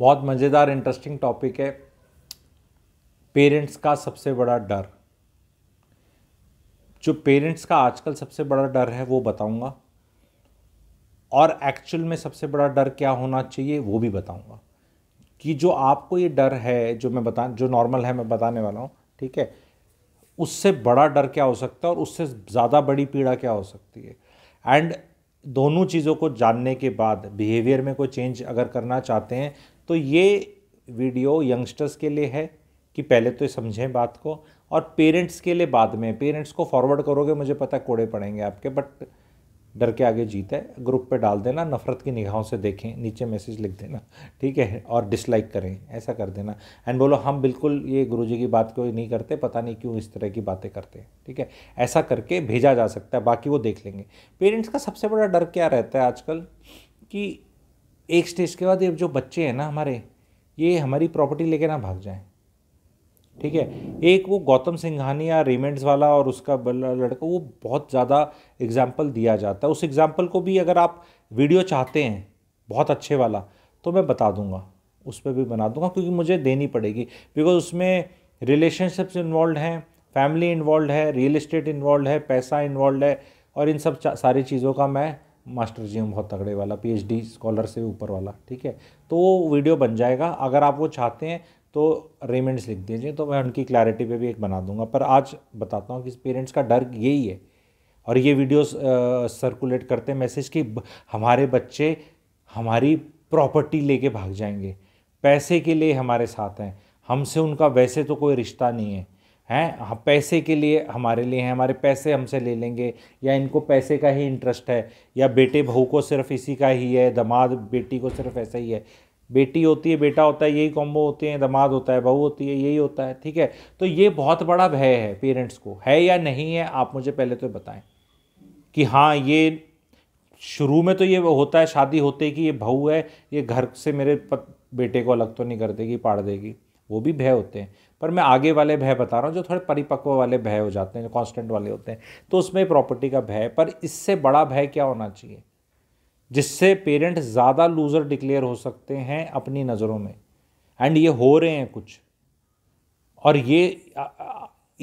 बहुत मज़ेदार interesting topic है पेरेंट्स का सबसे बड़ा डर जो पेरेंट्स का आजकल सबसे बड़ा डर है वो बताऊंगा और एक्चुअल में सबसे बड़ा डर क्या होना चाहिए वो भी बताऊंगा कि जो आपको ये डर है जो मैं बता जो नॉर्मल है मैं बताने वाला हूँ ठीक है उससे बड़ा डर क्या हो सकता है और उससे ज़्यादा बड़ी पीड़ा क्या हो सकती है एंड दोनों चीज़ों को जानने के बाद बिहेवियर में कोई चेंज अगर करना चाहते हैं तो ये वीडियो यंगस्टर्स के लिए है कि पहले तो समझें बात को और पेरेंट्स के लिए बाद में पेरेंट्स को फॉरवर्ड करोगे मुझे पता कोड़े पड़ेंगे आपके बट डर के आगे जीत है ग्रुप पे डाल देना नफ़रत की निगाहों से देखें नीचे मैसेज लिख देना ठीक है और डिसलाइक करें ऐसा कर देना एंड बोलो हम बिल्कुल ये गुरुजी की बात को नहीं करते पता नहीं क्यों इस तरह की बातें करते हैं ठीक है ऐसा करके भेजा जा सकता है बाकी वो देख लेंगे पेरेंट्स का सबसे बड़ा डर क्या रहता है आजकल कि एक स्टेज के बाद ये जो बच्चे हैं ना हमारे ये हमारी प्रॉपर्टी लेके ना भाग जाएं ठीक है एक वो गौतम सिंघानी या रेमेंट्स वाला और उसका लड़का वो बहुत ज़्यादा एग्जाम्पल दिया जाता है उस एग्जाम्पल को भी अगर आप वीडियो चाहते हैं बहुत अच्छे वाला तो मैं बता दूंगा उस पर भी बना दूंगा क्योंकि मुझे देनी पड़ेगी बिकॉज उसमें रिलेशनशिप्स इन्वॉल्व हैं फैमिली इन्वॉल्व है रियल इस्टेट इन्वॉल्व है पैसा इन्वॉल्व है और इन सब सारी चीज़ों का मैं मास्टर जी हम बहुत तगड़े वाला पीएचडी स्कॉलर से ऊपर वाला ठीक है तो वो वीडियो बन जाएगा अगर आप वो चाहते हैं तो रेमेंट्स लिख दीजिए तो मैं उनकी क्लैरिटी पे भी एक बना दूंगा पर आज बताता हूँ कि पेरेंट्स का डर यही है और ये वीडियोस सर्कुलेट करते हैं मैसेज कि हमारे बच्चे हमारी प्रॉपर्टी लेके भाग जाएंगे पैसे के लिए हमारे साथ हैं हमसे उनका वैसे तो कोई रिश्ता नहीं है हैं हाँ, पैसे के लिए हमारे लिए हैं हमारे पैसे हमसे ले लेंगे या इनको पैसे का ही इंटरेस्ट है या बेटे बहू को सिर्फ इसी का ही है दामाद बेटी को सिर्फ ऐसा ही है बेटी होती है बेटा होता है यही कॉम्बो होते हैं दामाद होता है बहू होती है यही होता है ठीक है तो ये बहुत बड़ा भय है पेरेंट्स को है या नहीं है आप मुझे पहले तो बताएं कि हाँ ये शुरू में तो ये होता है शादी होते कि ये बहू है ये घर से मेरे बेटे को अलग तो नहीं कर देगी पाड़ देगी वो भी भय होते हैं पर मैं आगे वाले भय बता रहा हूँ जो थोड़े परिपक्व वाले भय हो जाते हैं जो कॉन्स्टेंट वाले होते हैं तो उसमें प्रॉपर्टी का भय पर इससे बड़ा भय क्या होना चाहिए जिससे पेरेंट ज़्यादा लूज़र डिक्लेयर हो सकते हैं अपनी नज़रों में एंड ये हो रहे हैं कुछ और ये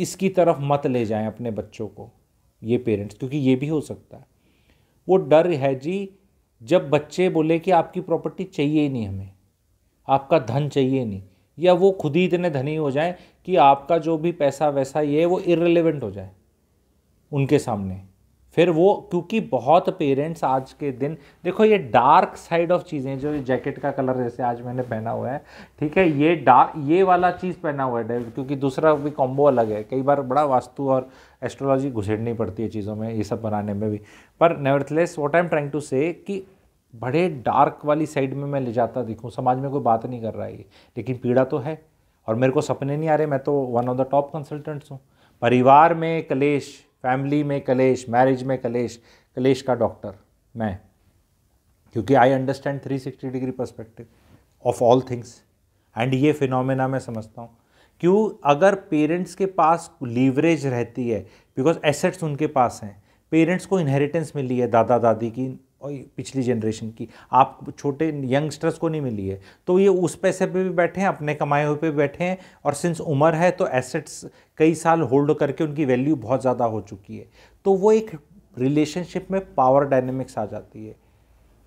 इसकी तरफ मत ले जाएं अपने बच्चों को ये पेरेंट्स क्योंकि ये भी हो सकता है वो डर है जी जब बच्चे बोले कि आपकी प्रॉपर्टी चाहिए ही नहीं हमें आपका धन चाहिए नहीं या वो खुद ही इतने धनी हो जाएं कि आपका जो भी पैसा वैसा ये वो इरेलीवेंट हो जाए उनके सामने फिर वो क्योंकि बहुत पेरेंट्स आज के दिन देखो ये डार्क साइड ऑफ चीज़ें जो जैकेट का कलर जैसे आज मैंने पहना हुआ है ठीक है ये डार्क ये वाला चीज़ पहना हुआ है क्योंकि दूसरा भी कॉम्बो अलग है कई बार बड़ा वास्तु और एस्ट्रोलॉजी घुसेड़नी पड़ती है चीज़ों में ये सब बनाने में भी पर nevertheless what I am trying to say कि बड़े डार्क वाली साइड में मैं ले जाता देखूँ समाज में कोई बात नहीं कर रहा है ये लेकिन पीड़ा तो है और मेरे को सपने नहीं आ रहे मैं तो one of the top consultants हूँ परिवार में कलेश फैमिली में कलेश मैरिज में कलेश कलेश का डॉक्टर मैं क्योंकि I understand 360 degree perspective of all things and ये फिनोमेना मैं समझता हूँ क्यों अगर पेरेंट्स के पास लीवरेज रहती है बिकॉज एसेट्स उनके पास हैं पेरेंट्स को इनहेरिटेंस मिली है दादा दादी की और पिछली जनरेशन की आप छोटे यंगस्टर्स को नहीं मिली है तो ये उस पैसे पे भी बैठे हैं अपने कमाए हुए पे भी बैठे हैं और सिंस उम्र है तो एसेट्स कई साल होल्ड करके उनकी वैल्यू बहुत ज़्यादा हो चुकी है तो वो एक रिलेशनशिप में पावर डायनेमिक्स आ जाती है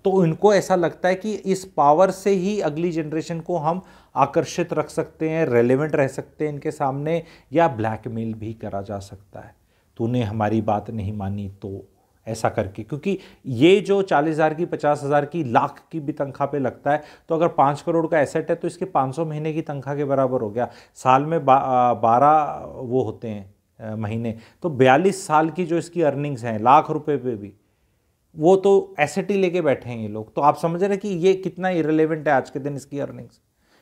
तो उनको ऐसा लगता है कि इस पावर से ही अगली जनरेशन को हम आकर्षित रख सकते हैं रेलिवेंट रह सकते हैं इनके सामने या ब्लैकमेल भी करा जा सकता है तूने हमारी बात नहीं मानी तो ऐसा करके क्योंकि ये जो चालीस हज़ार की पचास हज़ार की लाख की भी तनख्वाह पे लगता है तो अगर पाँच करोड़ का एसेट है तो इसके पाँच सौ महीने की तनख्वाह के बराबर हो गया साल में बारह वो होते हैं महीने तो बयालीस साल की जो इसकी अर्निंग्स हैं लाख रुपए पे भी वो तो एसेट ही लेके बैठे हैं ये लोग तो आप समझ रहे हैं कि ये कितना इरेलीवेंट है आज के दिन इसकी अर्निंग्स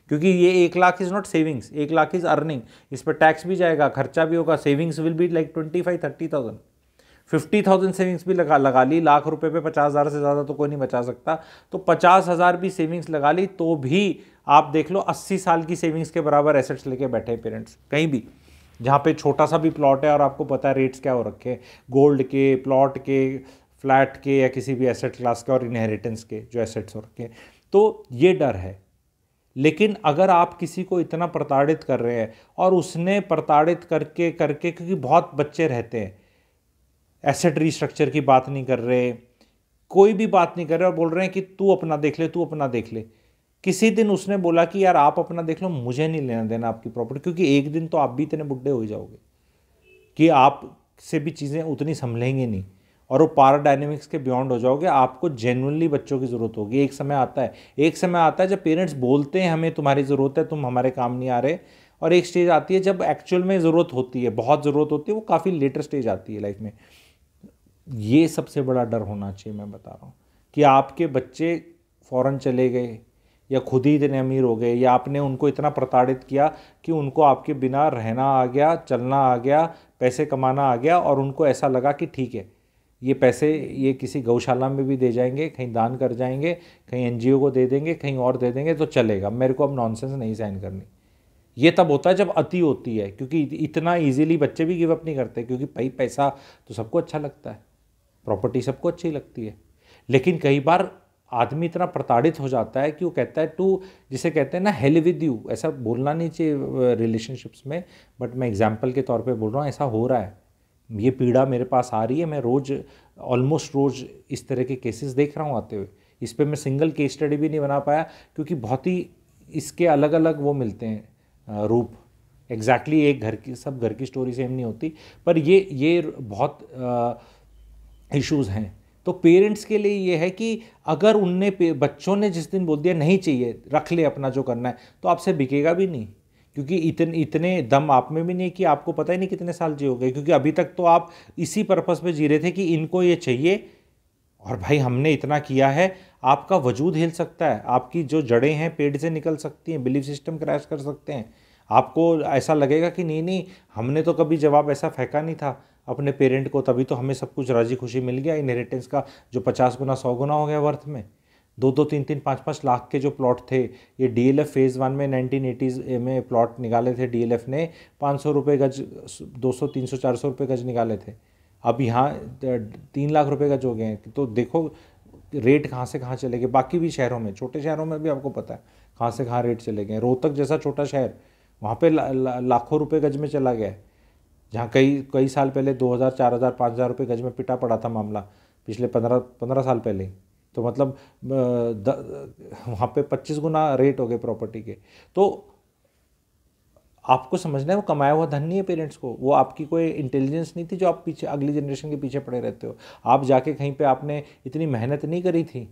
क्योंकि ये एक लाख इज़ नॉट सेविंग्स एक लाख इज़ अर्निंग इस पर टैक्स भी जाएगा खर्चा भी होगा savings will be like twenty five thirty thousand fifty thousand savings भी लगा लगा ली लाख रुपए पे पचास हज़ार से ज़्यादा तो कोई नहीं बचा सकता तो पचास हज़ार भी सेविंग्स लगा ली तो भी आप देख लो अस्सी साल की सेविंग्स के बराबर एसेट्स लेके बैठे पेरेंट्स कहीं भी जहाँ पे छोटा सा भी प्लॉट है और आपको पता है रेट्स क्या हो रखे हैं गोल्ड के प्लॉट के फ्लैट के या किसी भी एसेट क्लास के और इनहेरिटेंस के जो एसेट्स हो रखे हैं तो ये डर है लेकिन अगर आप किसी को इतना प्रताड़ित कर रहे हैं और उसने प्रताड़ित करके करके क्योंकि बहुत बच्चे रहते हैं एसेट रीस्ट्रक्चर की बात नहीं कर रहे कोई भी बात नहीं कर रहे और बोल रहे हैं कि तू अपना देख ले तू अपना देख ले किसी दिन उसने बोला कि यार आप अपना देख लो मुझे नहीं लेना देना आपकी प्रॉपर्टी क्योंकि एक दिन तो आप भी इतने बुढ़े हो जाओगे कि आप से भी चीज़ें उतनी संभलेंगे नहीं और वो पारा डायनेमिक्स के बियॉन्ड हो जाओगे आपको जेनुअनली बच्चों की ज़रूरत होगी एक समय आता है एक समय आता है जब पेरेंट्स बोलते हैं हमें तुम्हारी ज़रूरत है तुम हमारे काम नहीं आ रहे और एक स्टेज आती है जब एक्चुअल में ज़रूरत होती है बहुत ज़रूरत होती है वो काफ़ी लेटर स्टेज आती है लाइफ में ये सबसे बड़ा डर होना चाहिए मैं बता रहा हूँ कि आपके बच्चे फ़ौरन चले गए या खुद ही इतने अमीर हो गए या आपने उनको इतना प्रताड़ित किया कि उनको आपके बिना रहना आ गया चलना आ गया पैसे कमाना आ गया और उनको ऐसा लगा कि ठीक है ये पैसे ये किसी गौशाला में भी दे जाएंगे कहीं दान कर जाएंगे कहीं एन को दे देंगे कहीं और दे देंगे तो चलेगा मेरे को अब नॉनसेंस नहीं साइन करनी ये तब होता है जब अति होती है क्योंकि इतना इजीली बच्चे भी गिव अप नहीं करते क्योंकि भाई पैसा तो सबको अच्छा लगता है प्रॉपर्टी सबको अच्छी लगती है लेकिन कई बार आदमी इतना प्रताड़ित हो जाता है कि वो कहता है टू जिसे कहते हैं ना हेल विद यू ऐसा बोलना नहीं चाहिए रिलेशनशिप्स में बट मैं एग्जाम्पल के तौर पे बोल रहा हूँ ऐसा हो रहा है ये पीड़ा मेरे पास आ रही है मैं रोज़ ऑलमोस्ट रोज़ इस तरह के केसेस देख रहा हूँ आते हुए इस पर मैं सिंगल केस स्टडी भी नहीं बना पाया क्योंकि बहुत ही इसके अलग अलग वो मिलते हैं रूप एग्जैक्टली exactly एक घर की सब घर की स्टोरी सेम नहीं होती पर ये ये बहुत आ, इश्यूज़ हैं तो पेरेंट्स के लिए ये है कि अगर उनने बच्चों ने जिस दिन बोल दिया नहीं चाहिए रख ले अपना जो करना है तो आपसे बिकेगा भी नहीं क्योंकि इतने इतने दम आप में भी नहीं कि आपको पता ही नहीं कितने साल जियोगे क्योंकि अभी तक तो आप इसी पर्पस पे जी रहे थे कि इनको ये चाहिए और भाई हमने इतना किया है आपका वजूद हिल सकता है आपकी जो जड़ें हैं पेड़ से निकल सकती हैं बिलीफ सिस्टम क्रैश कर सकते हैं आपको ऐसा लगेगा कि नहीं नहीं हमने तो कभी जवाब ऐसा फेंका नहीं था अपने पेरेंट को तभी तो हमें सब कुछ राजी खुशी मिल गया इनहेरिटेंस का जो पचास गुना सौ गुना हो गया वर्थ में दो दो तीन तीन पाँच पाँच लाख के जो प्लॉट थे ये डीएलएफ फेज़ वन में नाइनटीन एटीज़ में प्लॉट निकाले थे डीएलएफ ने पाँच सौ रुपये गज दो सौ तीन सौ चार सौ रुपये गज निकाले थे अब यहाँ तीन लाख रुपये गज हो गए हैं तो देखो रेट कहाँ से कहाँ चले गए बाकी भी शहरों में छोटे शहरों में भी आपको पता है कहाँ से कहाँ रेट चले गए रोहतक जैसा छोटा शहर वहाँ पर लाखों रुपये गज में चला गया है जहाँ कई कई साल पहले 2000 4000 5000 रुपए गज में पिटा पड़ा था मामला पिछले 15 15 साल पहले तो मतलब वहाँ पे 25 गुना रेट हो गए प्रॉपर्टी के तो आपको समझना है वो कमाया हुआ धन नहीं है पेरेंट्स को वो आपकी कोई इंटेलिजेंस नहीं थी जो आप पीछे अगली जनरेशन के पीछे पड़े रहते हो आप जाके कहीं पे आपने इतनी मेहनत नहीं करी थी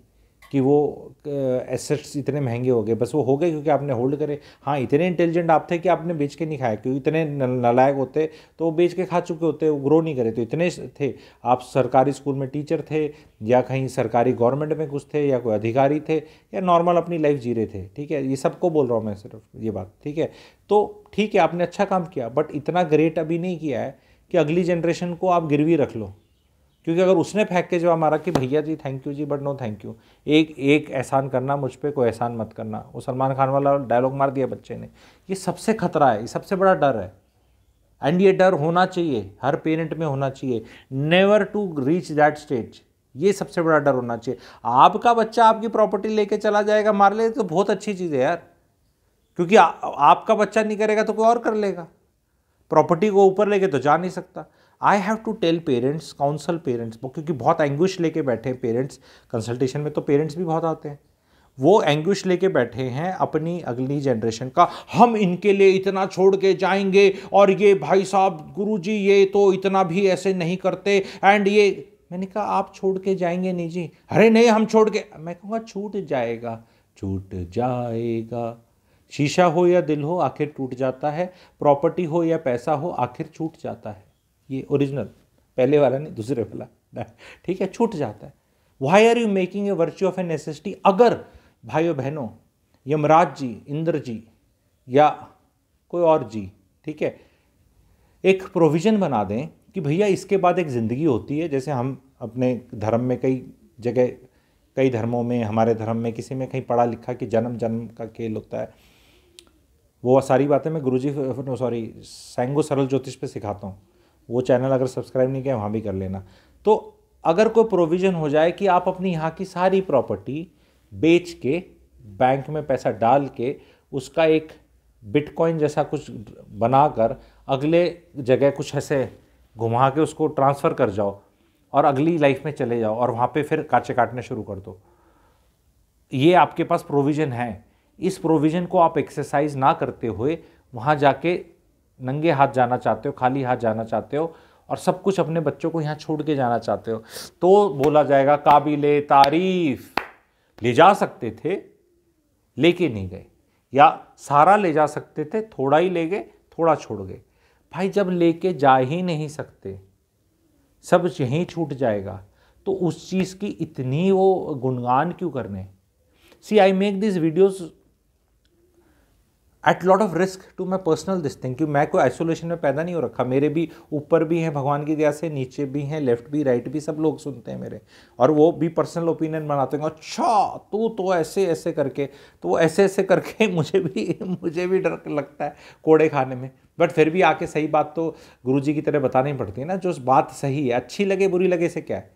कि वो एसेट्स इतने महंगे हो गए बस वो हो गए क्योंकि आपने होल्ड करे हाँ इतने इंटेलिजेंट आप थे कि आपने बेच के नहीं खाए क्योंकि इतने नलायक होते तो वो बेच के खा चुके होते वो ग्रो नहीं करे तो इतने थे आप सरकारी स्कूल में टीचर थे या कहीं सरकारी गवर्नमेंट में कुछ थे या कोई अधिकारी थे या नॉर्मल अपनी लाइफ जी रहे थे ठीक है ये सबको बोल रहा हूँ मैं सिर्फ ये बात ठीक है तो ठीक है आपने अच्छा काम किया बट इतना ग्रेट अभी नहीं किया है कि अगली जनरेशन को आप गिरवी रख लो क्योंकि अगर उसने फेंक के जवाब मारा कि भैया जी थैंक यू जी बट नो थैंक यू एक एक एहसान करना मुझ पर कोई एहसान मत करना वो सलमान खान वाला डायलॉग मार दिया बच्चे ने ये सबसे खतरा है ये सबसे बड़ा डर है एंड ये डर होना चाहिए हर पेरेंट में होना चाहिए never to reach that stage ये सबसे बड़ा डर होना चाहिए आपका बच्चा आपकी प्रॉपर्टी लेके चला जाएगा मार ले तो बहुत अच्छी चीज़ है यार क्योंकि आ, आपका बच्चा नहीं करेगा तो कोई और कर लेगा प्रॉपर्टी को ऊपर लेके तो जा नहीं सकता I have to tell parents counsel parents क्योंकि बहुत एंग्विश लेके बैठे हैं पेरेंट्स कंसल्टेशन में तो पेरेंट्स भी बहुत आते हैं वो एंग्विश लेके बैठे हैं अपनी अगली जनरेशन का हम इनके लिए इतना छोड़ के जाएंगे और ये भाई साहब गुरुजी ये तो इतना भी ऐसे नहीं करते एंड ये मैंने कहा आप छोड़ के जाएंगे नहीं जी अरे नहीं हम छोड़ के मैं कहूँगा छूट जाएगा छूट जाएगा शीशा हो या दिल हो आखिर टूट जाता है प्रॉपर्टी हो या पैसा हो आखिर छूट जाता है ये ओरिजिनल पहले वाला नहीं दूसरे वाला ठीक है छूट जाता है why are you making a virtue of a necessity अगर भाइयों बहनों यमराज जी इंद्र जी या कोई और जी ठीक है एक प्रोविज़न बना दें कि भैया इसके बाद एक ज़िंदगी होती है जैसे हम अपने धर्म में कई जगह कई धर्मों में हमारे धर्म में किसी में कहीं पढ़ा लिखा कि जन्म जन्म का खेल होता है वो सारी बातें मैं गुरुजी सॉरी सैंगो सरल ज्योतिष पे सिखाता हूँ वो चैनल अगर सब्सक्राइब नहीं किया वहाँ भी कर लेना तो अगर कोई प्रोविज़न हो जाए कि आप अपनी यहाँ की सारी प्रॉपर्टी बेच के बैंक में पैसा डाल के उसका एक बिटकॉइन जैसा कुछ बनाकर अगले जगह कुछ ऐसे घुमा के उसको ट्रांसफ़र कर जाओ और अगली लाइफ में चले जाओ और वहाँ पे फिर काचे काटने शुरू कर दो ये आपके पास प्रोविज़न है इस प्रोविज़न को आप एक्सरसाइज ना करते हुए वहाँ जाके नंगे हाथ जाना चाहते हो खाली हाथ जाना चाहते हो और सब कुछ अपने बच्चों को यहाँ छोड़ के जाना चाहते हो तो बोला जाएगा काबिल तारीफ ले जा सकते थे लेके नहीं गए या सारा ले जा सकते थे थोड़ा ही ले गए थोड़ा छोड़ गए भाई जब लेके जा ही नहीं सकते सब यहीं छूट जाएगा तो उस चीज़ की इतनी वो गुणगान क्यों करने see I make this videos at lot of risk to my personal this thing क्योंकि मैं कोई आइसोलेशन में पैदा नहीं हो रखा मेरे भी ऊपर भी हैं भगवान की दया से नीचे भी हैं लेफ्ट भी राइट भी सब लोग सुनते हैं मेरे और वो भी पर्सनल ओपिनियन बनाते हैं अच्छा तू तो ऐसे ऐसे करके तो वो ऐसे ऐसे करके मुझे भी मुझे भी डर लगता है कोड़े खाने में बट फिर भी आके सही बात तो गुरु जी की तरह बतानी पड़ती है ना जो बात सही है अच्छी लगे बुरी लगे से क्या है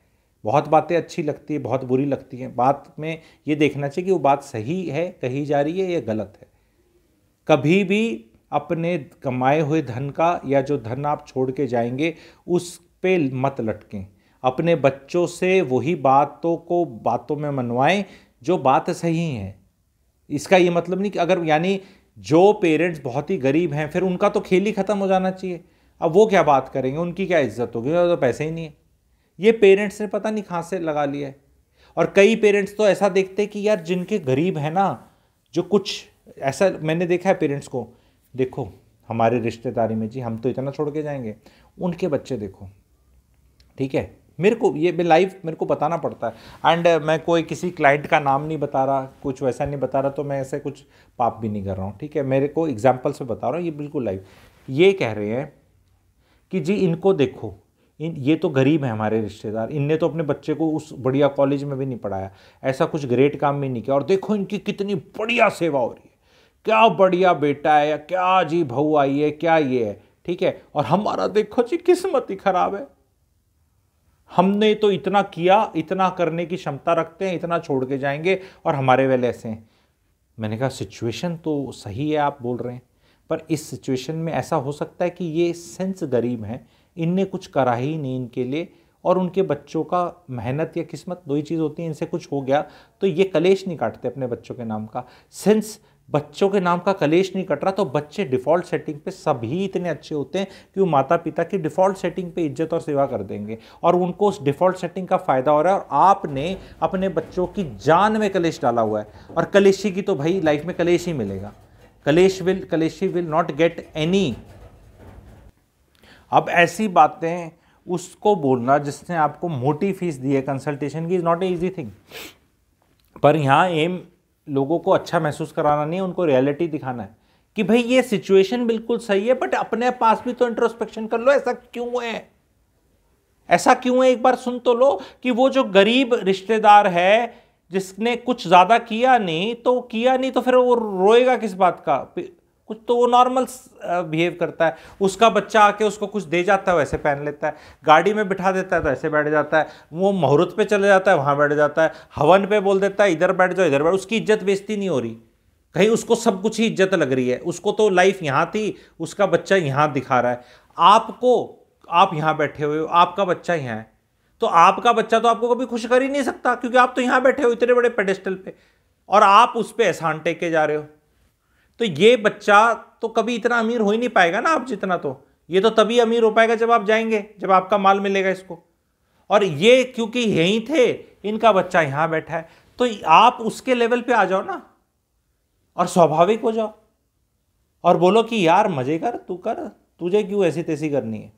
बहुत बातें अच्छी लगती है बहुत बुरी लगती हैं बात में ये देखना चाहिए कि वो बात सही है कही जा रही है या गलत है कभी भी अपने कमाए हुए धन का या जो धन आप छोड़ के जाएंगे उस पे मत लटकें अपने बच्चों से वही बातों को बातों में मनवाएं जो बात सही है इसका ये मतलब नहीं कि अगर यानी जो पेरेंट्स बहुत ही गरीब हैं फिर उनका तो खेल ही ख़त्म हो जाना चाहिए अब वो क्या बात करेंगे उनकी क्या इज्जत होगी तो पैसे ही नहीं है ये पेरेंट्स ने पता नहीं कहाँ से लगा लिया है और कई पेरेंट्स तो ऐसा देखते हैं कि यार जिनके गरीब हैं ना जो कुछ ऐसा मैंने देखा है पेरेंट्स को देखो हमारे रिश्तेदारी में जी हम तो इतना छोड़ के जाएंगे उनके बच्चे देखो ठीक है मेरे को ये लाइव मेरे को बताना पड़ता है एंड मैं कोई किसी क्लाइंट का नाम नहीं बता रहा कुछ वैसा नहीं बता रहा तो मैं ऐसे कुछ पाप भी नहीं कर रहा हूँ ठीक है मेरे को एग्जाम्पल से बता रहा हूँ ये बिल्कुल लाइव ये कह रहे हैं कि जी इनको देखो इन ये तो गरीब है हमारे रिश्तेदार इनने तो अपने बच्चे को उस बढ़िया कॉलेज में भी नहीं पढ़ाया ऐसा कुछ ग्रेट काम भी नहीं किया और देखो इनकी कितनी बढ़िया सेवा हो रही है क्या बढ़िया बेटा है या क्या जी बहू आई है क्या ये है ठीक है और हमारा देखो जी किस्मत ही खराब है हमने तो इतना किया इतना करने की क्षमता रखते हैं इतना छोड़ के जाएंगे और हमारे वेले ऐसे हैं मैंने कहा सिचुएशन तो सही है आप बोल रहे हैं पर इस सिचुएशन में ऐसा हो सकता है कि ये सेंस गरीब हैं इनने कुछ करा ही नहीं इनके लिए और उनके बच्चों का मेहनत या किस्मत दो ही चीज़ होती है इनसे कुछ हो गया तो ये कलेश नहीं काटते अपने बच्चों के नाम का सेंस बच्चों के नाम का कलेश नहीं कट रहा तो बच्चे डिफ़ॉल्ट सेटिंग पे सभी इतने अच्छे होते हैं कि वो माता पिता की डिफ़ॉल्ट सेटिंग पे इज्जत और सेवा कर देंगे और उनको उस डिफ़ॉल्ट सेटिंग का फ़ायदा हो रहा है और आपने अपने बच्चों की जान में कलेश डाला हुआ है और कलेशी की तो भाई लाइफ में कलेश ही मिलेगा कलेश विल कलेशी विल नॉट गेट एनी अब ऐसी बातें उसको बोलना जिसने आपको मोटी फीस दी है कंसल्टेशन की is not a easy thing पर यहाँ एम लोगों को अच्छा महसूस कराना नहीं है उनको रियलिटी दिखाना है कि भाई ये सिचुएशन बिल्कुल सही है बट अपने पास भी तो इंट्रोस्पेक्शन कर लो ऐसा क्यों है ऐसा क्यों है एक बार सुन तो लो कि वो जो गरीब रिश्तेदार है जिसने कुछ ज़्यादा किया नहीं तो किया नहीं तो फिर वो रोएगा किस बात का कुछ तो वो नॉर्मल बिहेव करता है उसका बच्चा आके उसको कुछ दे जाता है वैसे पहन लेता है गाड़ी में बिठा देता है तो ऐसे बैठ जाता है वो मुहूर्त पे चले जाता है वहाँ बैठ जाता है हवन पे बोल देता है इधर बैठ जाओ इधर बैठ उसकी इज्जत बेजती नहीं हो रही कहीं उसको सब कुछ ही इज्जत लग रही है उसको तो लाइफ यहाँ थी उसका बच्चा यहाँ दिखा रहा है आपको आप यहाँ बैठे हुए हो आपका बच्चा यहाँ है तो आपका बच्चा तो आपको कभी खुश कर ही नहीं सकता क्योंकि आप तो यहाँ बैठे हो इतने बड़े पेडेस्टल पे और आप उस पर एहसान टेके जा रहे हो तो ये बच्चा तो कभी इतना अमीर हो ही नहीं पाएगा ना आप जितना तो ये तो तभी अमीर हो पाएगा जब आप जाएंगे जब आपका माल मिलेगा इसको और ये क्योंकि यहीं थे इनका बच्चा यहाँ बैठा है तो आप उसके लेवल पे आ जाओ ना और स्वाभाविक हो जाओ और बोलो कि यार मजे कर तू कर तुझे क्यों ऐसी तैसी करनी है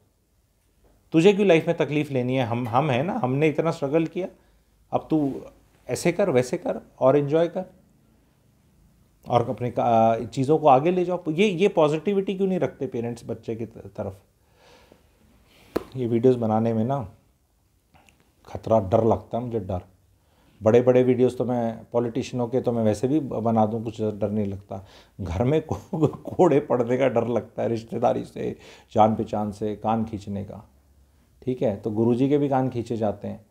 तुझे क्यों लाइफ में तकलीफ़ लेनी है हम हम हैं ना हमने इतना स्ट्रगल किया अब तू ऐसे कर वैसे कर और इन्जॉय कर और अपने चीज़ों को आगे ले जाओ ये ये पॉजिटिविटी क्यों नहीं रखते पेरेंट्स बच्चे की तरफ ये वीडियोस बनाने में ना खतरा डर लगता है मुझे डर बड़े बड़े वीडियोस तो मैं पॉलिटिशियनों के तो मैं वैसे भी बना दूं कुछ डर नहीं लगता घर में कोड़े पड़ने का डर लगता है रिश्तेदारी से जान पहचान से कान खींचने का ठीक है तो गुरुजी के भी कान खींचे जाते हैं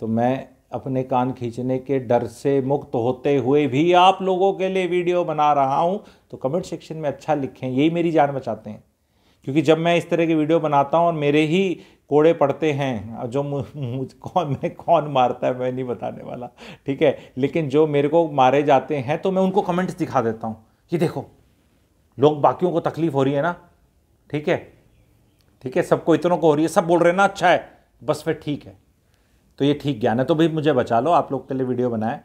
तो मैं अपने कान खींचने के डर से मुक्त होते हुए भी आप लोगों के लिए वीडियो बना रहा हूँ तो कमेंट सेक्शन में अच्छा लिखें यही मेरी जान बचाते हैं क्योंकि जब मैं इस तरह की वीडियो बनाता हूँ और मेरे ही कोड़े पड़ते हैं जो मुझ कौन मैं कौन मारता है मैं नहीं बताने वाला ठीक है लेकिन जो मेरे को मारे जाते हैं तो मैं उनको कमेंट्स दिखा देता हूँ कि देखो लोग बाकियों को तकलीफ हो रही है ना ठीक है ठीक है सबको इतनों को हो रही है सब बोल रहे हैं ना अच्छा है बस फिर ठीक है तो ये ठीक ज्ञान है तो भाई मुझे बचा लो आप लोग के लिए वीडियो बनाए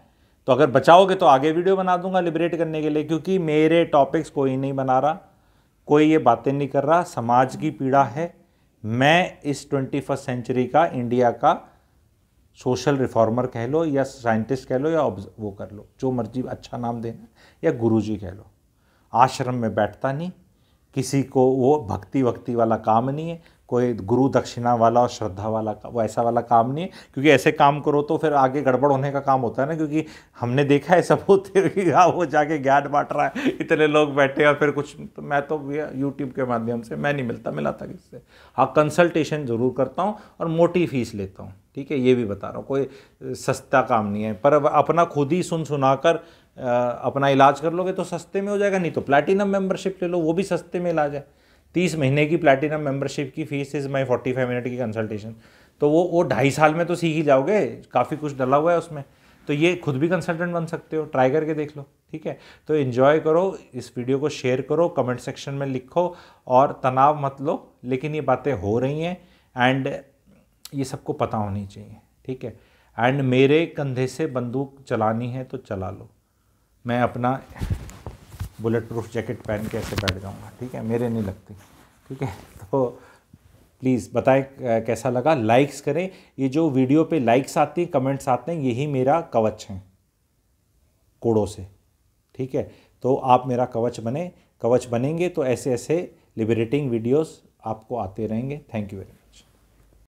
तो अगर बचाओगे तो आगे वीडियो बना दूंगा लिबरेट करने के लिए क्योंकि मेरे टॉपिक्स कोई नहीं बना रहा कोई ये बातें नहीं कर रहा समाज की पीड़ा है मैं इस ट्वेंटी फर्स्ट सेंचुरी का इंडिया का सोशल रिफॉर्मर कह लो या साइंटिस्ट कह लो या वो कर लो जो मर्जी अच्छा नाम देना या गुरुजी कह लो आश्रम में बैठता नहीं किसी को वो भक्ति वक्ति वाला काम नहीं है कोई गुरु दक्षिणा वाला और श्रद्धा वाला का वैसा वाला काम नहीं है क्योंकि ऐसे काम करो तो फिर आगे गड़बड़ होने का काम होता है ना क्योंकि हमने देखा है सब होते हाँ वो जाके ज्ञान बांट रहा है इतने लोग बैठे और फिर कुछ तो मैं तो यूट्यूब के माध्यम से मैं नहीं मिलता मिला था किससे हाँ कंसल्टेशन ज़रूर करता हूँ और मोटी फीस लेता हूँ ठीक है ये भी बता रहा हूँ कोई सस्ता काम नहीं है पर अपना खुद ही सुन सुना कर अपना इलाज कर लोगे तो सस्ते में हो जाएगा नहीं तो प्लैटिनम मेंबरशिप ले लो वो भी सस्ते में इलाज है तीस महीने की प्लेटिनम मेंबरशिप की fees is my forty five minute की कंसल्टेशन तो वो वो ढाई साल में तो सीख ही जाओगे काफ़ी कुछ डला हुआ है उसमें तो ये खुद भी कंसल्टेंट बन सकते हो ट्राई करके देख लो ठीक है तो इन्जॉय करो इस वीडियो को शेयर करो कमेंट सेक्शन में लिखो और तनाव मत लो लेकिन ये बातें हो रही हैं एंड ये सबको पता होनी चाहिए ठीक है एंड मेरे कंधे से बंदूक चलानी है तो चला लो मैं अपना बुलेट प्रूफ जैकेट पहन के ऐसे बैठ जाऊँगा ठीक है मेरे नहीं लगते ठीक है तो प्लीज़ बताएं कैसा लगा लाइक्स करें ये जो वीडियो पे लाइक्स आती हैं कमेंट्स आते हैं यही मेरा कवच है कोड़ों से ठीक है तो आप मेरा कवच बने कवच बनेंगे तो ऐसे ऐसे लिबरेटिंग वीडियोस आपको आते रहेंगे थैंक यू वेरी मच